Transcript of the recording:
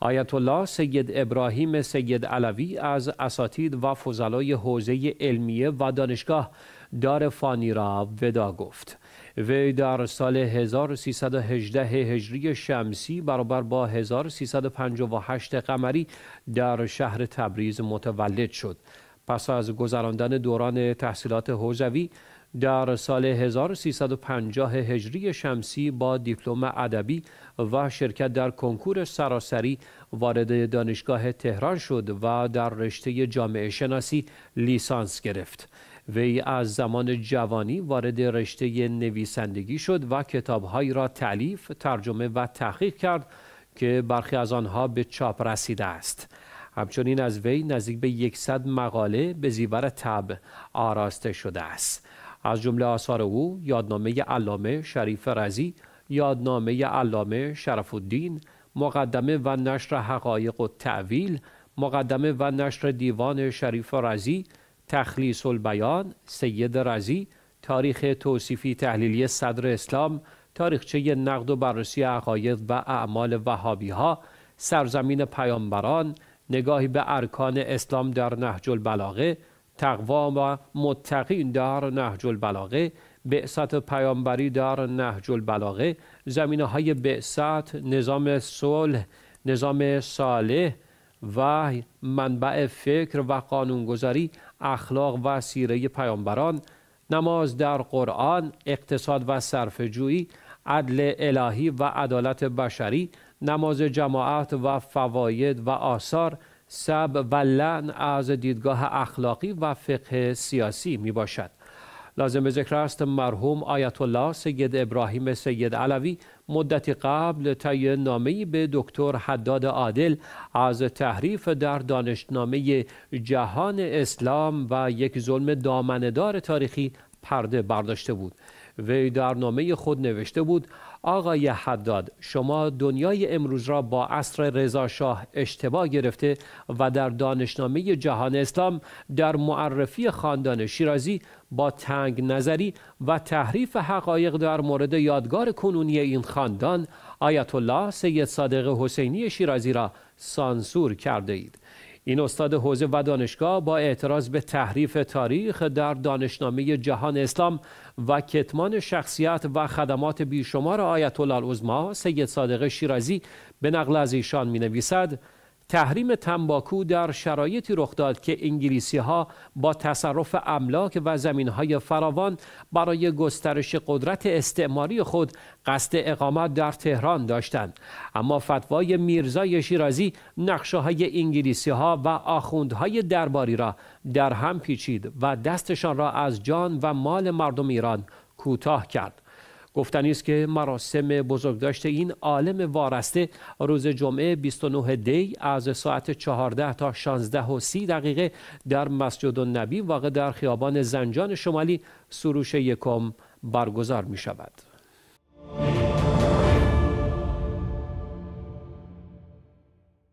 آیت الله سید ابراهیم سید علوی از اساتید و فضلای حوزه علمیه و دانشگاه دار فانی را ودا گفت وی در سال 1318 هجری شمسی برابر با 1358 قمری در شهر تبریز متولد شد پس از گذراندن دوران تحصیلات حوزوی در سال 1350 هجری شمسی با دیپلم ادبی و شرکت در کنکور سراسری وارد دانشگاه تهران شد و در رشته جامعه شناسی لیسانس گرفت. وی از زمان جوانی وارد رشته نویسندگی شد و کتابهایی را تعلیف، ترجمه و تحقیق کرد که برخی از آنها به چاپ رسیده است. همچنین از وی نزدیک به 100 مقاله به زیور تب آراسته شده است. از جمله آثار او یادنامه علامه شریف رزی، یادنامه علامه شرف الدین، مقدمه و نشر حقایق و تعویل، مقدمه و نشر دیوان شریف رزی، تخلیص البیان، سید رزی، تاریخ توصیفی تحلیلی صدر اسلام، تاریخچه نقد و بررسی عقاید و اعمال وهابی ها، سرزمین پیامبران، نگاهی به ارکان اسلام در نهج البلاغه، تقوا و متقین در نهج البلاغه بعثت پیامبری در نهج البلاغه زمینه های بعثت نظام صلح نظام صالح و منبع فکر و قانونگذاری اخلاق و سیره پیامبران نماز در قرآن اقتصاد و صرفهجویی عدل الهی و عدالت بشری نماز جماعت و فواید و آثار سب و از دیدگاه اخلاقی و فقه سیاسی می باشد لازم به ذکر است مرحوم آیت الله سید ابراهیم سید علوی مدتی قبل طی نامه‌ای به دکتر حداد عادل از تحریف در دانشنامه جهان اسلام و یک ظلم دامندار تاریخی پرده برداشته بود وی در نامه خود نوشته بود آقای حداد شما دنیای امروز را با عصر رضاشاه اشتباه گرفته و در دانشنامه جهان اسلام در معرفی خاندان شیرازی با تنگ نظری و تحریف حقایق در مورد یادگار کنونی این خاندان آیت الله سید صادق حسینی شیرازی را سانسور کرده اید این استاد حوزه و دانشگاه با اعتراض به تحریف تاریخ در دانشنامه جهان اسلام و کتمان شخصیت و خدمات بیشمار آیت الله العظما سید صادق شیرازی به نقل از ایشان می نویسد تحریم تنباکو در شرایطی رخ داد که انگلیسی ها با تصرف املاک و زمین های فراوان برای گسترش قدرت استعماری خود قصد اقامت در تهران داشتند اما فتوای میرزای شیرازی نقشه های انگلیسی ها و آخوندهای درباری را در هم پیچید و دستشان را از جان و مال مردم ایران کوتاه کرد گفتنی است که مراسم بزرگداشت این عالم وارسته روز جمعه 29 دی از ساعت 14 تا 16 و 30 دقیقه در مسجد النبی واقع در خیابان زنجان شمالی سروش یکم برگزار می شود.